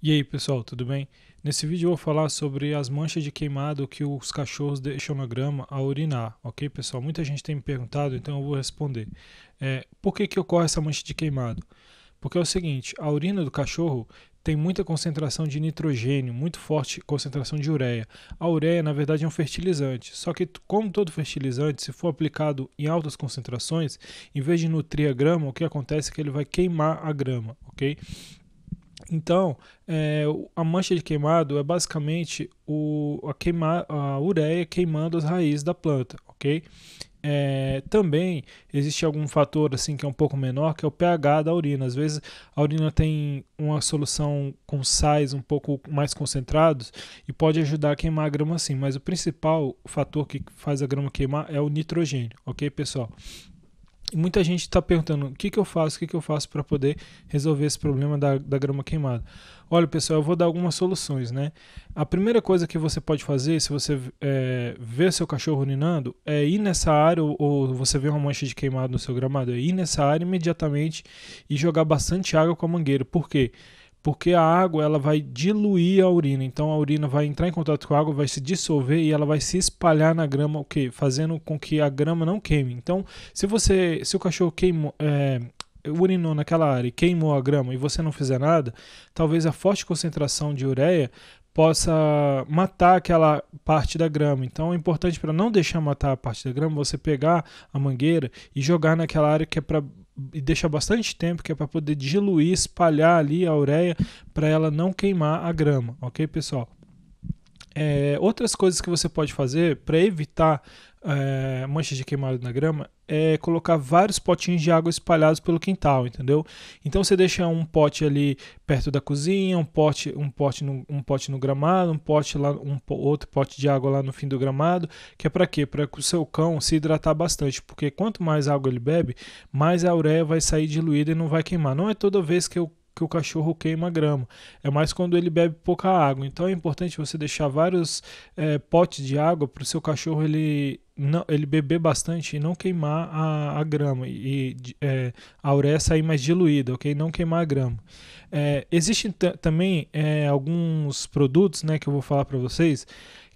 E aí pessoal, tudo bem? Nesse vídeo eu vou falar sobre as manchas de queimado que os cachorros deixam na grama ao urinar, ok pessoal? Muita gente tem me perguntado, então eu vou responder. É, por que, que ocorre essa mancha de queimado? Porque é o seguinte, a urina do cachorro tem muita concentração de nitrogênio, muito forte concentração de ureia. A ureia, na verdade, é um fertilizante. Só que, como todo fertilizante, se for aplicado em altas concentrações, em vez de nutrir a grama, o que acontece é que ele vai queimar a grama, ok? Então, é, a mancha de queimado é basicamente o, a, queima, a ureia queimando as raízes da planta, ok? É, também existe algum fator assim que é um pouco menor, que é o pH da urina. Às vezes a urina tem uma solução com sais um pouco mais concentrados e pode ajudar a queimar a grama assim, mas o principal fator que faz a grama queimar é o nitrogênio, ok, pessoal? muita gente está perguntando o que, que eu faço, o que, que eu faço para poder resolver esse problema da, da grama queimada. Olha, pessoal, eu vou dar algumas soluções, né? A primeira coisa que você pode fazer, se você é, vê seu cachorro urinando, é ir nessa área, ou, ou você vê uma mancha de queimado no seu gramado, é ir nessa área imediatamente e jogar bastante água com a mangueira. Por quê? porque a água ela vai diluir a urina. Então a urina vai entrar em contato com a água, vai se dissolver e ela vai se espalhar na grama, o okay, fazendo com que a grama não queime. Então, se você, se o cachorro queimou, é, urinou naquela área e queimou a grama e você não fizer nada, talvez a forte concentração de ureia possa matar aquela parte da grama. Então é importante para não deixar matar a parte da grama, você pegar a mangueira e jogar naquela área que é para e deixar bastante tempo que é para poder diluir, espalhar ali a ureia para ela não queimar a grama, OK, pessoal? É, outras coisas que você pode fazer para evitar é, manchas de queimado na grama é colocar vários potinhos de água espalhados pelo quintal, entendeu? Então você deixa um pote ali perto da cozinha, um pote, um pote no, um pote no gramado, um pote lá, um outro pote de água lá no fim do gramado, que é para quê? Para que o seu cão se hidratar bastante, porque quanto mais água ele bebe, mais a ureia vai sair diluída e não vai queimar. Não é toda vez que eu que o cachorro queima grama. É mais quando ele bebe pouca água. Então é importante você deixar vários é, potes de água para o seu cachorro ele não, ele beber bastante e não queimar a, a grama e é, a ureia sair mais diluída, ok? Não queimar a grama. É, existem também é, alguns produtos, né, que eu vou falar para vocês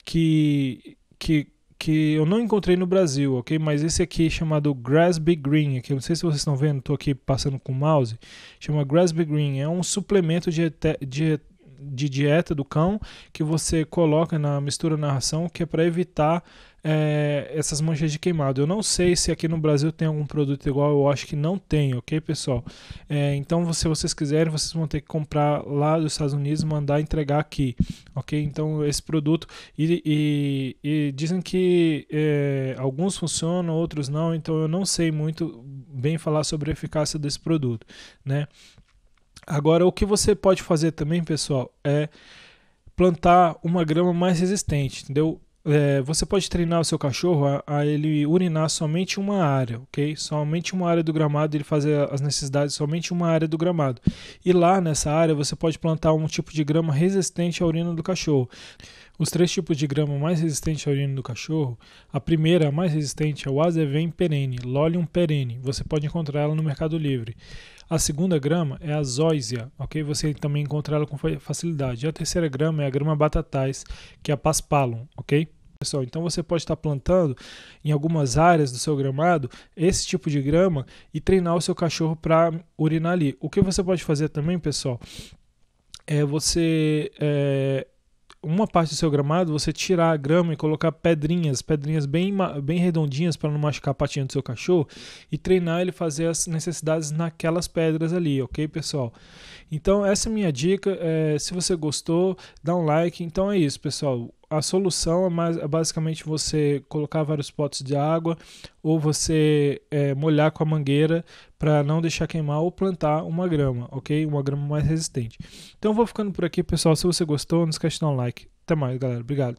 que que que eu não encontrei no Brasil, ok? Mas esse aqui é chamado Grassby Green, que eu não sei se vocês estão vendo, estou aqui passando com o mouse, chama Grassby Green, é um suplemento de de de dieta do cão que você coloca na mistura na ração, que é para evitar é, essas manchas de queimado. Eu não sei se aqui no Brasil tem algum produto igual, eu acho que não tem, ok, pessoal? É, então, se vocês quiserem, vocês vão ter que comprar lá dos Estados Unidos mandar entregar aqui, ok? Então, esse produto. E, e, e dizem que é, alguns funcionam, outros não, então eu não sei muito bem falar sobre a eficácia desse produto, né? Agora, o que você pode fazer também, pessoal, é plantar uma grama mais resistente, entendeu? É, você pode treinar o seu cachorro a, a, ele urinar somente uma área, ok? Somente uma área do gramado, ele fazer as necessidades somente uma área do gramado. E lá nessa área você pode plantar um tipo de grama resistente à urina do cachorro. Os três tipos de grama mais resistentes à urina do cachorro, a primeira, a mais resistente, é o Azevem perene, Lolium perene. Você pode encontrar ela no Mercado Livre. A segunda grama é a Zoysia, ok? Você também encontra ela com facilidade. E a terceira grama é a grama batatais, que é a Paspalum, ok? pessoal. Então você pode estar plantando em algumas áreas do seu gramado esse tipo de grama e treinar o seu cachorro para urinar ali. O que você pode fazer também, pessoal, é você é, uma parte do seu gramado você tirar a grama e colocar pedrinhas, pedrinhas bem, bem redondinhas para não machucar a patinha do seu cachorro e treinar ele fazer as necessidades naquelas pedras ali, ok, pessoal? Então, essa é a minha dica. É, se você gostou, dá um like. Então é isso, pessoal a solução é mais, é basicamente você colocar vários potes de água ou você é, molhar com a mangueira para não deixar queimar ou plantar uma grama, ok? Uma grama mais resistente. Então vou ficando por aqui, pessoal. Se você gostou, não esquece de dar um like. Até mais, galera. Obrigado.